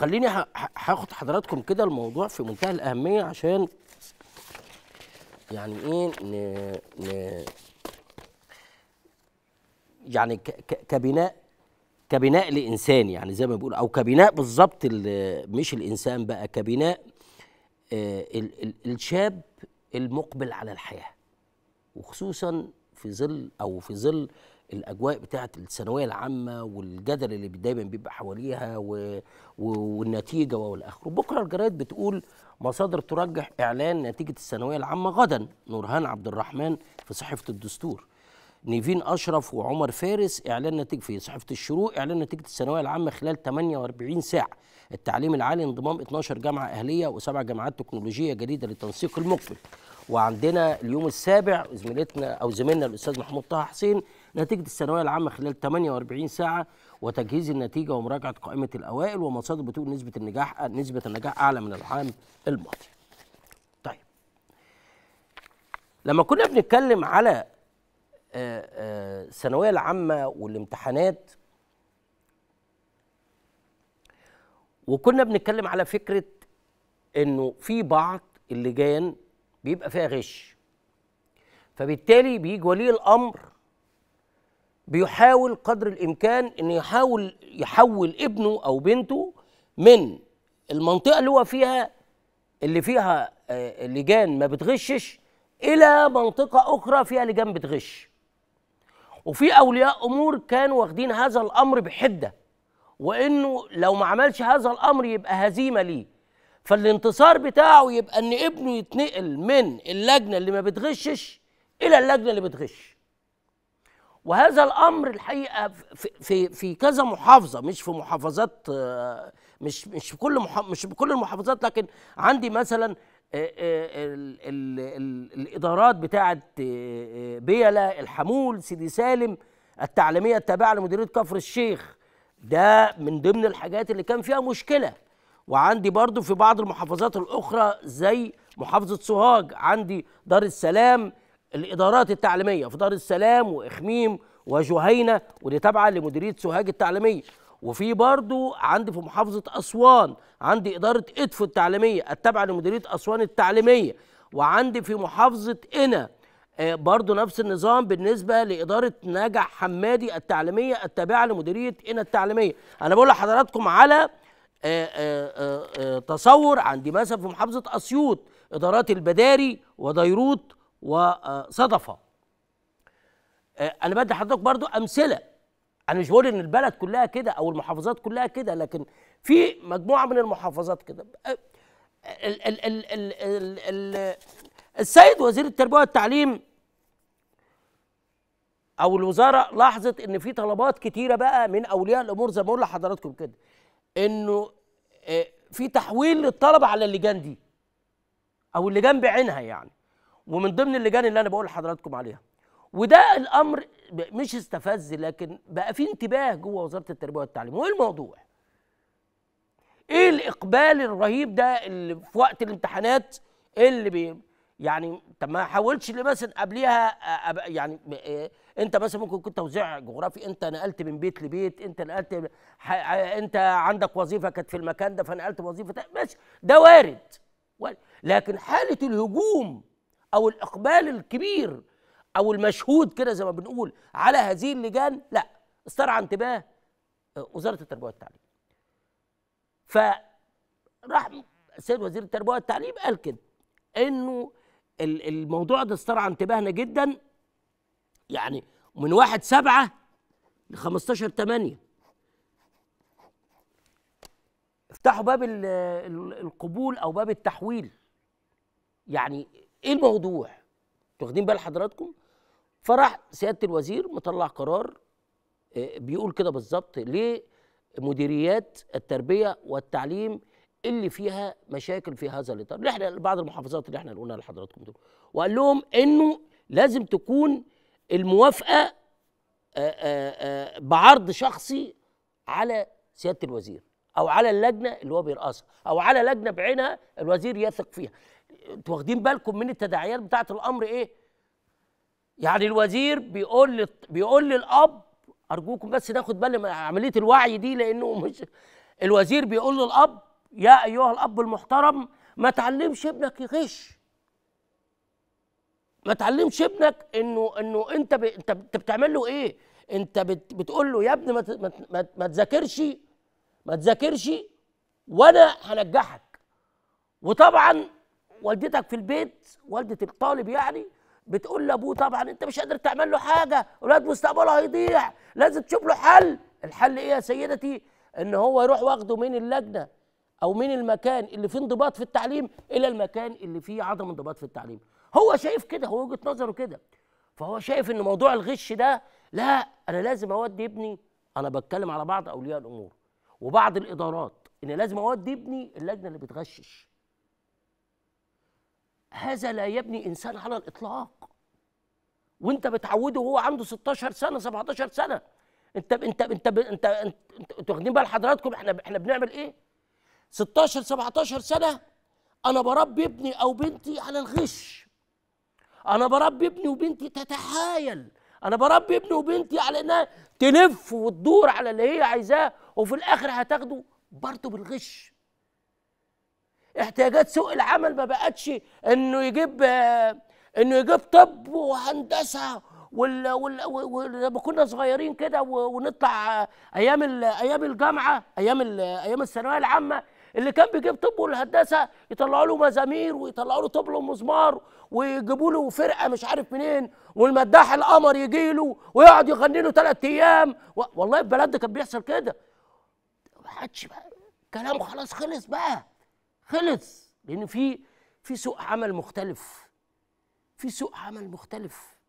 خليني هاخد حضراتكم كده الموضوع في منتهى الاهميه عشان يعني ايه ن... ن... يعني ك... ك... كبناء كبناء لانسان يعني زي ما بيقول او كبناء بالظبط مش الانسان بقى كبناء آه، ال... ال... الشاب المقبل على الحياه وخصوصا في ظل او في ظل الاجواء بتاعه الثانويه العامه والجدل اللي دايما بيبقى حواليها و... و... والنتيجه والاخر بكره الجرايد بتقول مصادر ترجح اعلان نتيجه الثانويه العامه غدا نورهان عبد الرحمن في صحيفه الدستور نيفين اشرف وعمر فارس اعلان نتيجه في صحيفه الشروق اعلان نتيجه الثانويه العامه خلال 48 ساعه التعليم العالي انضمام 12 جامعه اهليه وسبع جامعات تكنولوجيه جديده للتنسيق المقبل وعندنا اليوم السابع زميلتنا او زميلنا الاستاذ محمود طه حسين نتيجه الثانويه العامه خلال 48 ساعه وتجهيز النتيجه ومراجعه قائمه الاوائل ومصادر بتقول نسبه النجاح نسبه النجاح اعلى من العام الماضي. طيب لما كنا بنتكلم على آه، آه، الثانويه العامه والامتحانات وكنا بنتكلم على فكره انه في بعض اللجان بيبقى فيها غش فبالتالي بيجي ولي الامر بيحاول قدر الامكان ان يحاول يحول ابنه او بنته من المنطقه اللي هو فيها اللي فيها آه، لجان ما بتغشش الى منطقه اخرى فيها لجان بتغش وفي اولياء امور كانوا واخدين هذا الامر بحده وانه لو ما عملش هذا الامر يبقى هزيمه ليه فالانتصار بتاعه يبقى ان ابنه يتنقل من اللجنه اللي ما بتغشش الى اللجنه اللي بتغش وهذا الامر الحقيقه في في, في كذا محافظه مش في محافظات آه، مش مش في كل مش بكل المحافظات لكن عندي مثلا آه، آه، الادارات بتاعه بيلا الحمول سيدي سالم التعليميه التابعه لمديريه كفر الشيخ ده من ضمن الحاجات اللي كان فيها مشكله وعندي برضو في بعض المحافظات الاخرى زي محافظه سوهاج عندي دار السلام الادارات التعليميه في دار السلام واخميم وجهينه ودي تابعه لمديريه سوهاج التعليميه وفي برضو عندي في محافظه اسوان عندي اداره ادفو التعليميه التابعه لمديريه اسوان التعليميه وعندي في محافظه قنا آه، برضو نفس النظام بالنسبه لاداره نجع حمادي التعليميه التابعه لمديريه قنا التعليميه انا بقول لحضراتكم على آه، آه، تصور عندي مثلا في محافظه اسيوط ادارات البداري وديروت وصدفه آه، انا بدي حضرتك برضو امثله انا مش بقول ان البلد كلها كده او المحافظات كلها كده لكن في مجموعه من المحافظات كده آه، ال ال ال ال ال ال السيد وزير التربيه والتعليم او الوزاره لاحظت ان في طلبات كتيره بقى من اولياء الامور زي ما بقول لحضراتكم كده انه آه، في تحويل للطلبه على اللجان دي او اللجان بعينها يعني ومن ضمن اللجان اللي انا بقول لحضراتكم عليها وده الامر مش استفز لكن بقى في انتباه جوه وزاره التربيه والتعليم وايه الموضوع ايه الاقبال الرهيب ده اللي في وقت الامتحانات اللي بي يعني طب ما حاولتش مثلا قبليها يعني إيه، انت مثلا ممكن كنت توزيع جغرافي انت نقلت من بيت لبيت انت نقلت انت عندك وظيفه كانت في المكان ده فنقلت وظيفه ماشي ده وارد لكن حاله الهجوم او الاقبال الكبير او المشهود كده زي ما بنقول على هذه اللجان لا استرعى انتباه آه، وزاره التربيه والتعليم راح السيد وزير التربيه والتعليم قال كده انه الموضوع ده استرعى انتباهنا جدا يعني من واحد سبعة ل 15 8 افتحوا باب القبول او باب التحويل يعني ايه الموضوع واخدين بال حضراتكم فراح سياده الوزير مطلع قرار آه، بيقول كده بالظبط لمديريات التربيه والتعليم اللي فيها مشاكل في هذا الاطار اللي احنا بعض المحافظات اللي احنا قلناها لحضراتكم دول وقال لهم انه لازم تكون الموافقه آه، آه، بعرض شخصي على سياده الوزير او على اللجنه اللي هو بيرأسها او على لجنه بعينها الوزير يثق فيها انتوا واخدين بالكم من التداعيات بتاعه الامر ايه يعني الوزير بيقول بيقول للاب ارجوكم بس ناخد بالنا من عمليه الوعي دي لانه مش الوزير بيقول للاب يا ايها الاب المحترم ما تعلمش ابنك يغش ما تعلمش ابنك انه انه انت ب... انت بتعمل له ايه انت بت... بتقول له يا ابني ما ت... ما ما تذاكرش ما تذاكرش وانا هنجحك وطبعا والدتك في البيت والده الطالب يعني بتقول لابوه طبعا انت مش قادر تعمل له حاجه اولاد مستقبله هيضيع لازم تشوف له حل الحل ايه يا سيدتي ان هو يروح واخده من اللجنه او من المكان اللي فيه انضباط في التعليم الى المكان اللي فيه عدم انضباط في التعليم هو شايف كده هو وجهه نظره كده فهو شايف ان موضوع الغش ده لا انا لازم اودي ابني انا بتكلم على بعض اولياء الامور وبعض الادارات ان لازم اودي ابني اللجنه اللي بتغشش هذا لا يبني انسان على الاطلاق وانت بتعوده وهو عنده 16 سنه 17 سنه انت انت انت انت انتوا واخدين بال حضراتكم احنا احنا بنعمل ايه 16 17 سنه انا بربي ابني او بنتي على الغش انا بربي ابني وبنتي تتحايل انا بربي ابني وبنتي على انها تلف وتدور على اللي هي عايزاه وفي الاخر هتاخده برضه بالغش احتياجات سوق العمل ما بقتش انه يجيب انه يجيب طب وهندسه وال ولما كنا صغيرين كده ونطلع ايام ايام الجامعه ايام ايام الثانويه العامه اللي كان بيجيب طب والهندسه يطلعوا له مزامير ويطلعوا له طبل ومزمار ويجيبوا له فرقه مش عارف منين والمداح القمر يجي له ويقعد يغني له ثلاث ايام والله البلد كان بيحصل كده ما حدش بقى كلام خلاص خلص بقى خلص لان في في سوق عمل مختلف في سوق عمل مختلف